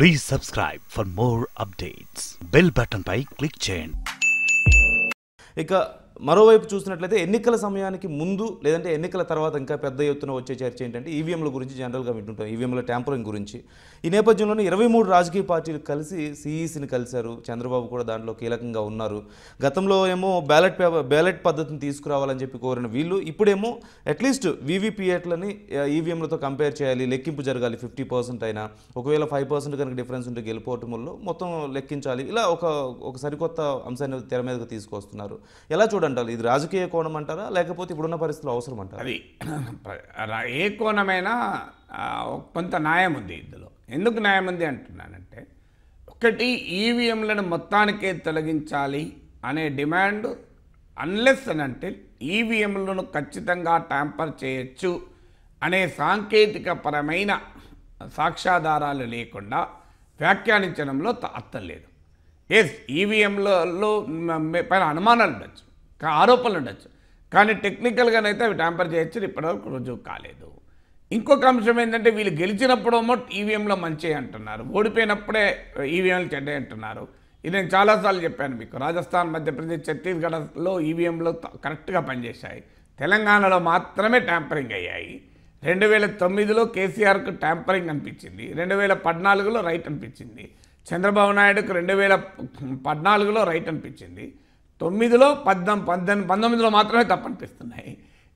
please subscribe for more updates bell button పై click చేయండి ఇక మరోవైపు చూసినట్లయితే ఎన్నికల సమయానికి ముందు లేదంటే ఎన్నికల తర్వాత ఇంకా పెద్ద ఎత్తున వచ్చే చర్చ ఏంటంటే ఈవీఎంల e గురించి జనరల్గా వింటుంటాం ఈవీఎంల e ట్యాంపరింగ్ గురించి ఈ నేపథ్యంలోనే ఇరవై మూడు రాజకీయ పార్టీలు కలిసి సిఈసిని e కలిశారు చంద్రబాబు కూడా దాంట్లో కీలకంగా ఉన్నారు గతంలో ఏమో బ్యాలెట్ పేపర్ బ్యాలెట్ పద్ధతిని తీసుకురావాలని చెప్పి కోరిన వీళ్ళు ఇప్పుడేమో అట్లీస్ట్ వీవీపీఎట్లని ఈవీఎంలతో కంపేర్ చేయాలి లెక్కింపు జరగాలి ఫిఫ్టీ పర్సెంట్ అయినా ఒకవేళ ఫైవ్ పర్సెంట్ కనుక డిఫరెన్స్ ఉంటే గెలుపోవటంలో మొత్తం లెక్కించాలి ఇలా ఒక ఒక సరికొత్త అంశాన్ని తెర మీదకు తీసుకొస్తున్నారు ఎలా చూడండి అంటారు ఇది రాజకీయ కోణం అంటారా లేకపోతే ఇప్పుడున్న పరిస్థితులు అవసరం అంటారు అది ఏ కోణమైనా కొంత న్యాయం ఉంది ఇందులో ఎందుకు న్యాయం ఉంది అంటున్నానంటే ఒకటి ఈవీఎంలను మొత్తానికే తొలగించాలి అనే డిమాండ్ అన్లెస్ అని అంటే ఈవీఎంలను ఖచ్చితంగా ట్యాంపర్ చేయొచ్చు అనే సాంకేతిక పరమైన సాక్ష్యాధారాలు లేకుండా వ్యాఖ్యానించడంలో అర్థం లేదు ఎస్ ఈవీఎంలలో పైన అనుమానాలు ఉండొచ్చు ఆరోపణలు ఉండొచ్చు కానీ టెక్నికల్గానైతే అవి ట్యాంపర్ చేయొచ్చు ఇప్పటివరకు రుజువు కాలేదు ఇంకొక అంశం ఏంటంటే వీళ్ళు గెలిచినప్పుడేమో ఈవీఎంలో మంచి అంటున్నారు ఓడిపోయినప్పుడే ఈవీఎంలు చెడ్డ అంటున్నారు ఇది నేను చాలాసార్లు చెప్పాను మీకు రాజస్థాన్ మధ్యప్రదేశ్ ఛత్తీస్గఢ్లో ఈవీఎంలో కరెక్ట్గా పనిచేశాయి తెలంగాణలో మాత్రమే ట్యాంపరింగ్ అయ్యాయి రెండు వేల తొమ్మిదిలో కేసీఆర్కు ట్యాంపరింగ్ అనిపించింది రెండు వేల పద్నాలుగులో రైట్ అనిపించింది చంద్రబాబు నాయుడుకు రెండు వేల పద్నాలుగులో రైట్ అనిపించింది తొమ్మిదిలో పద్దెనిమిది పద్దెనిమిది పంతొమ్మిదిలో మాత్రమే తప్పనిపిస్తున్నాయి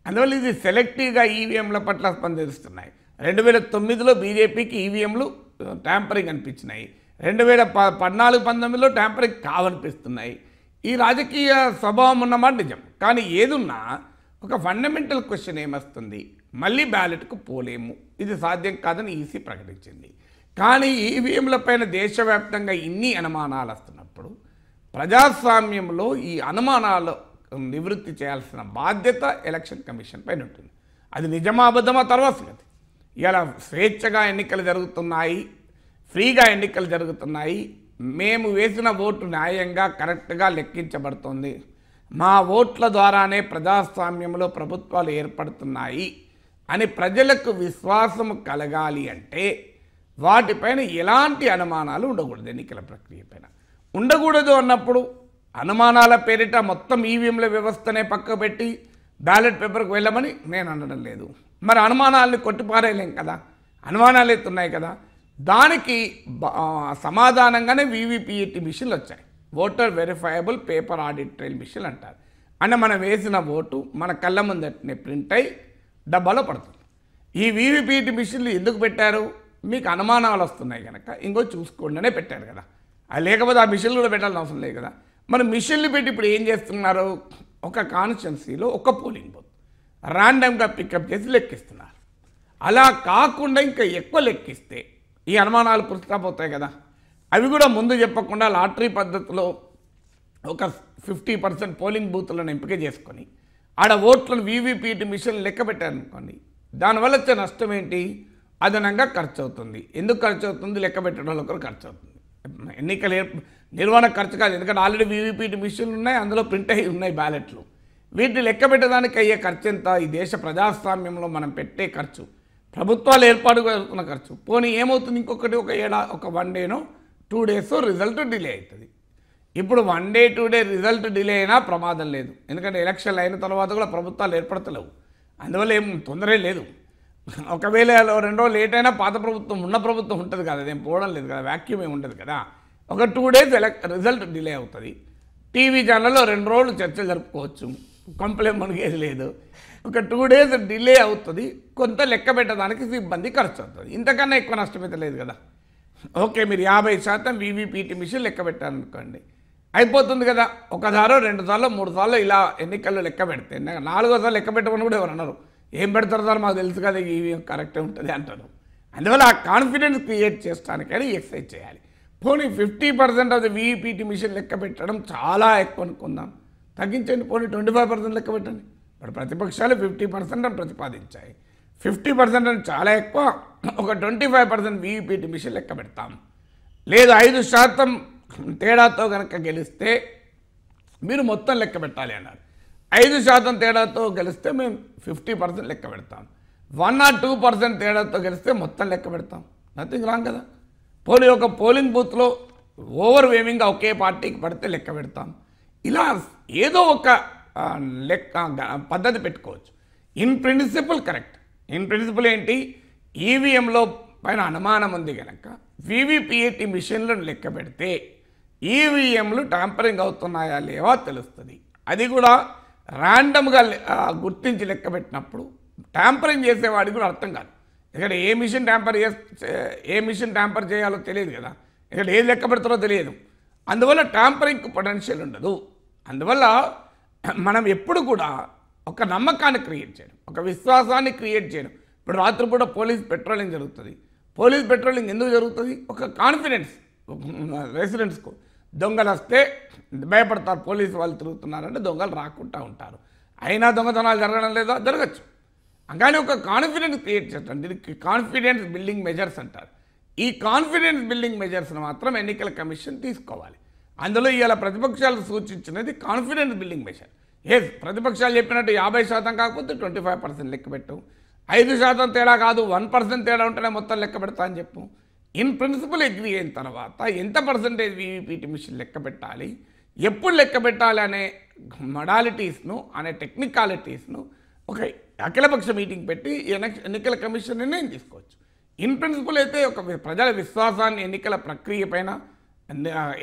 అందువల్ల ఇది సెలెక్టివ్గా ఈవీఎంల e పట్ల స్పందిస్తున్నాయి రెండు వేల తొమ్మిదిలో బీజేపీకి ఈవీఎంలు e ట్యాంపరింగ్ అనిపించినాయి రెండు వేల ప పద్నాలుగు పంతొమ్మిదిలో ట్యాంపరింగ్ కావనిపిస్తున్నాయి ఈ రాజకీయ స్వభావం ఉన్నమాట నిజం కానీ ఏదున్నా ఒక ఫండమెంటల్ క్వశ్చన్ ఏమొస్తుంది మళ్ళీ బ్యాలెట్కు పోలేము ఇది సాధ్యం కాదని ఈసీ ప్రకటించింది కానీ ఈవీఎంల e పైన దేశవ్యాప్తంగా ఇన్ని అనుమానాలు వస్తున్నప్పుడు ప్రజాస్వామ్యంలో ఈ అనుమానాలు నివృత్తి చేయాల్సిన బాధ్యత ఎలక్షన్ కమిషన్ పైన ఉంటుంది అది నిజమా అబద్ధమా తర్వాత సంగతి ఇలా స్వేచ్ఛగా ఎన్నికలు జరుగుతున్నాయి ఫ్రీగా ఎన్నికలు జరుగుతున్నాయి మేము వేసిన ఓటు న్యాయంగా కరెక్ట్గా లెక్కించబడుతోంది మా ఓట్ల ద్వారానే ప్రజాస్వామ్యంలో ప్రభుత్వాలు ఏర్పడుతున్నాయి అని ప్రజలకు విశ్వాసం కలగాలి అంటే వాటిపైన ఎలాంటి అనుమానాలు ఉండకూడదు ఎన్నికల ప్రక్రియ పైన ఉండకూడదు అన్నప్పుడు అనుమానాల పేరిట మొత్తం ఈవీఎంల వ్యవస్థనే పక్క పెట్టి బ్యాలెట్ పేపర్కి వెళ్ళమని నేను అనడం లేదు మరి అనుమానాలని కొట్టిపారేయలేం కదా అనుమానాలు ఎత్తున్నాయి కదా దానికి సమాధానంగానే వీవీపీఈటి మిషన్లు వచ్చాయి voter verifiable paper audit trail machine అంటారు అంటే మనం వేసిన ఓటు మన కళ్ళ ముందటనే ప్రింట్ అయి డబ్బాలో పడుతుంది ఈ వీవీపీఈటీ మిషన్లు ఎందుకు పెట్టారు మీకు అనుమానాలు వస్తున్నాయి కనుక ఇంకో చూసుకోండినే పెట్టారు కదా లేకపోతే ఆ మిషన్లు కూడా పెట్టాల్సిన అవసరం లేదు కదా మన మిషన్లు పెట్టి ఇప్పుడు ఏం చేస్తున్నారు ఒక కాన్స్టిట్యున్సీలో ఒక పోలింగ్ బూత్ ర్యాండమ్గా పికప్ చేసి లెక్కిస్తున్నారు అలా కాకుండా ఇంకా ఎక్కువ లెక్కిస్తే ఈ అనుమానాలు పుస్తకపోతాయి కదా అవి కూడా ముందు చెప్పకుండా లాటరీ పద్ధతిలో ఒక ఫిఫ్టీ పర్సెంట్ పోలింగ్ బూత్లను ఎంపిక చేసుకొని ఆడ ఓట్లను వీవీపీటీ మిషన్ లెక్క పెట్టారనుకోండి దానివల్ల వచ్చే నష్టం ఏంటి అదనంగా ఖర్చు అవుతుంది ఎందుకు ఖర్చు అవుతుంది లెక్క పెట్టడంలో ఒకరు ఖర్చు అవుతుంది ఎన్నికలు నిర్వహణ ఖర్చు కాదు ఎందుకంటే ఆల్రెడీ వీవీపీటీ మిషన్లు ఉన్నాయి అందులో ప్రింట్ అయ్యి ఉన్నాయి బ్యాలెట్లు వీటిని లెక్క పెట్టడానికి అయ్యే ఖర్చు ఎంత ఈ దేశ ప్రజాస్వామ్యంలో మనం పెట్టే ఖర్చు ప్రభుత్వాలు ఏర్పాటు చేసుకున్న ఖర్చు పోనీ ఏమవుతుంది ఇంకొకటి ఒక ఏడా ఒక వన్ డేనో టూ డేస్ రిజల్ట్ డిలే అవుతుంది ఇప్పుడు one day two day result delay అయినా ప్రమాదం లేదు ఎందుకంటే ఎలక్షన్లు అయిన తర్వాత కూడా ప్రభుత్వాలు ఏర్పడతలేవు అందువల్ల ఏం తొందరే లేదు ఒకవేళ రెండు రోజులు లేట్ అయినా పాత ప్రభుత్వం ఉన్న ప్రభుత్వం ఉంటుంది కదా అదేం పోవడం లేదు కదా వ్యాక్యూమ్ ఏమి ఉండదు కదా ఒక టూ డేస్ రిజల్ట్ డిలే అవుతుంది టీవీ ఛానల్లో రెండు రోజులు చర్చ జరుపుకోవచ్చు కంప్లైంట్ మనకేది లేదు ఒక టూ డేస్ డిలే అవుతుంది కొంత లెక్క పెట్టడానికి సిబ్బంది ఖర్చు అవుతుంది ఇంతకన్నా ఎక్కువ నష్టమైతే లేదు కదా ఓకే మీరు యాభై శాతం వీవీపీటీ మిషన్ లెక్క పెట్టారనుకోండి అయిపోతుంది కదా ఒకసారో రెండు సార్లు మూడు సార్లు ఇలా ఎన్నికల్లో లెక్క పెడితే సార్లు లెక్క పెట్టమని కూడా ఎవరు అన్నారు ఏం పెడతారో మాకు తెలుసు కదా ఇవి కరెక్టే ఉంటుంది అంటారు అందువల్ల ఆ కాన్ఫిడెన్స్ క్రియేట్ చేస్తానికని ఎక్సైజ్ చేయాలి పోనీ ఫిఫ్టీ పర్సెంట్ అది వీఈపీటీ మిషన్ లెక్క పెట్టడం చాలా ఎక్కువ అనుకుందాం తగ్గించండి పోనీ ట్వంటీ ఫైవ్ పర్సెంట్ లెక్క పెట్టండి ఇప్పుడు ప్రతిపక్షాలు ఫిఫ్టీ పర్సెంట్ అని ప్రతిపాదించాయి ఫిఫ్టీ పర్సెంట్ అని చాలా ఎక్కువ ఒక twenty five percent VVPAT machine లెక్క పెడతాం లేదు ఐదు శాతం తేడాతో కనుక గెలిస్తే మీరు మొత్తం లెక్క పెట్టాలి అన్నారు ఐదు శాతం తేడాతో గెలిస్తే మేము ఫిఫ్టీ పర్సెంట్ లెక్క పెడతాం వన్ ఆర్ టూ పర్సెంట్ తేడాతో గెలిస్తే మొత్తం లెక్క పెడతాం నథింగ్ రాంగ్ కదా పోలి ఒక పోలింగ్ బూత్లో ఓవర్వేమింగ్గా ఒకే పార్టీకి పడితే లెక్క పెడతాం ఇలా ఏదో ఒక లెక్క పద్ధతి పెట్టుకోవచ్చు in principle correct in principle ఏంటి ఈవీఎంలో పైన అనుమానం ఉంది కనుక వివిపిఏటి మిషన్లను లెక్క పెడితే ఈవీఎంలు ట్యాంపరింగ్ అవుతున్నాయా లేవా తెలుస్తుంది అది కూడా ర్యాండమ్గా గుర్తించి లెక్క పెట్టినప్పుడు ట్యాంపరింగ్ చేసేవాడికి కూడా అర్థం కాదు ఇక్కడ ఏ మిషన్ ట్యాంపర్ ఏ మిషన్ ట్యాంపర్ చేయాలో తెలియదు కదా ఇక్కడ ఏది లెక్క పెడతారో తెలియదు అందువల్ల ట్యాంపరింగ్ పొటెన్షియల్ ఉండదు అందువల్ల మనం ఎప్పుడు కూడా ఒక నమ్మకాన్ని క్రియేట్ చేయడం ఒక విశ్వాసాన్ని క్రియేట్ చేయడం ఇప్పుడు రాత్రిపూట పోలీస్ పెట్రోలింగ్ జరుగుతుంది పోలీస్ పెట్రోలింగ్ ఎందుకు జరుగుతుంది ఒక కాన్ఫిడెన్స్ రెసిడెంట్స్కు దొంగలు వస్తే భయపడతారు పోలీసు వాళ్ళు తిరుగుతున్నారంటే దొంగలు రాకుండా ఉంటారు అయినా దొంగతనాలు జరగడం లేదా జరగచ్చు అంగానే ఒక కాన్ఫిడెన్స్ క్రియేట్ చేస్తాం దీనికి కాన్ఫిడెన్స్ బిల్డింగ్ మెజర్స్ అంటారు ఈ కాన్ఫిడెన్స్ బిల్డింగ్ మెజర్స్ను మాత్రం ఎన్నికల కమిషన్ తీసుకోవాలి అందులో ఇవాళ ప్రతిపక్షాలు సూచించినది కాన్ఫిడెన్స్ బిల్డింగ్ మెజర్ ఏ ప్రతిపక్షాలు చెప్పినట్టు యాభై శాతం కాకపోతే ట్వంటీ ఫైవ్ పర్సెంట్ లెక్క పెట్టు ఐదు శాతం తేడా కాదు వన్ పర్సెంట్ తేడా ఉంటేనే మొత్తం లెక్క పెడతా అని చెప్పు ఇన్ ప్రిన్సిపల్ అగ్రీ అయిన తర్వాత ఎంత పర్సంటేజ్ వీవీపీటీ మిషన్ లెక్క పెట్టాలి ఎప్పుడు లెక్క పెట్టాలి అనే మొడాలిటీస్ను అనే టెక్నికాలిటీస్ను ఒక అఖిలపక్ష మీటింగ్ పెట్టి ఎన్నికల కమిషన్ నిర్ణయం తీసుకోవచ్చు ఇన్ ప్రిన్సిపల్ అయితే ఒక ప్రజల విశ్వాసాన్ని ఎన్నికల ప్రక్రియ పైన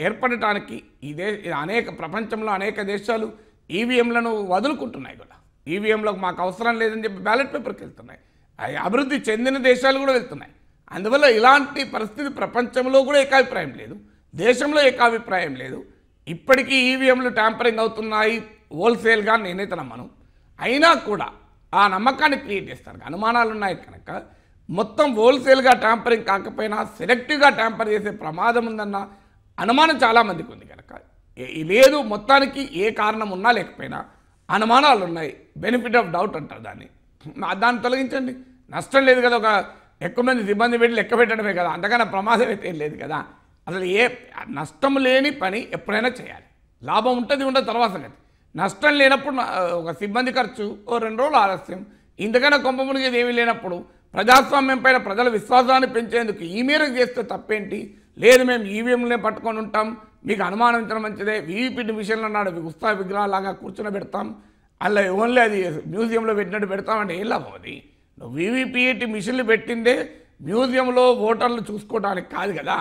ఏర్పడటానికి ఇదే అనేక ప్రపంచంలో అనేక దేశాలు ఈవీఎంలను e వదులుకుంటున్నాయి కూడా ఈవీఎంలకు e మాకు అవసరం లేదని చెప్పి బ్యాలెట్ పేపర్కి వెళ్తున్నాయి అభివృద్ధి చెందిన దేశాలు కూడా వెళ్తున్నాయి అందువల్ల ఇలాంటి పరిస్థితి ప్రపంచంలో కూడా ఏకాభిప్రాయం లేదు దేశంలో ఏకాభిప్రాయం లేదు ఇప్పటికీ ఈవీఎంలు ట్యాంపరింగ్ అవుతున్నాయి హోల్సేల్గా నేనైతే నమ్మను అయినా కూడా ఆ నమ్మకాన్ని క్రియేట్ చేస్తారు అనుమానాలు ఉన్నాయి కనుక మొత్తం హోల్సేల్గా ట్యాంపరింగ్ కాకపోయినా సెలెక్టివ్గా ట్యాంపర్ చేసే ప్రమాదం ఉందన్న అనుమానం చాలామందికి ఉంది కనుక లేదు మొత్తానికి ఏ కారణం ఉన్నా లేకపోయినా అనుమానాలు ఉన్నాయి బెనిఫిట్ ఆఫ్ డౌట్ అంటారు దాన్ని దాన్ని తొలగించండి నష్టం లేదు కదా ఒక ఎక్కువ మంది ఇబ్బంది పెట్టి లెక్క పెట్టడమే కదా అంతకన్నా ప్రమాదం అయితే లేదు కదా అసలు ఏ నష్టం లేని పని ఎప్పుడైనా చేయాలి లాభం ఉంటుంది ఉండదు తర్వాత లేదు నష్టం లేనప్పుడు ఒక సిబ్బంది ఖర్చు ఓ రెండు రోజులు ఆలస్యం ఇంతకన్నా కొంప మునిగేది ఏమీ లేనప్పుడు ప్రజాస్వామ్యం పైన ప్రజల విశ్వాసాన్ని పెంచేందుకు ఈ మేరకు చేస్తే తప్పేంటి లేదు మేము ఈవీఎంలే పట్టుకొని ఉంటాం మీకు అనుమానించడం మంచిదే వీవీపీ మిషన్లు అన్నాడు మీకు ఉత్సాహ విగ్రహాలాగా కూర్చుని పెడతాం అలా ఓన్లీ అది మ్యూజియంలో పెట్టినట్టు పెడతామంటే ఏం లాభం అది వీవీపీఈటీ మిషన్లు పెట్టిందే మ్యూజియంలో ఓటర్లు చూసుకోవడానికి కాదు కదా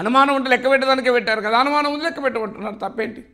అనుమానం ఉంటే లెక్క పెట్టడానికే పెట్టారు కదా అనుమానం ఉంది లెక్క పెట్టమంటున్నారు తప్పేంటి